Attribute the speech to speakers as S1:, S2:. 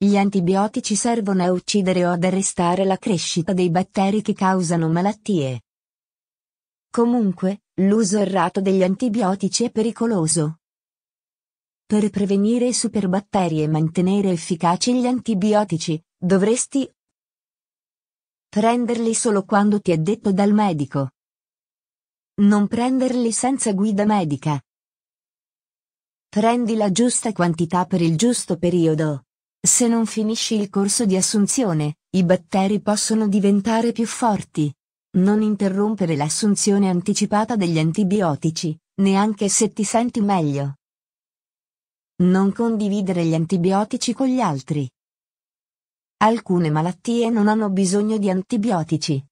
S1: Gli antibiotici servono a uccidere o ad arrestare la crescita dei batteri che causano malattie. Comunque, l'uso errato degli antibiotici è pericoloso. Per prevenire i superbatteri e mantenere efficaci gli antibiotici, dovresti prenderli solo quando ti è detto dal medico. Non prenderli senza guida medica. Prendi la giusta quantità per il giusto periodo. Se non finisci il corso di assunzione, i batteri possono diventare più forti. Non interrompere l'assunzione anticipata degli antibiotici, neanche se ti senti meglio. Non condividere gli antibiotici con gli altri. Alcune malattie non hanno bisogno di antibiotici.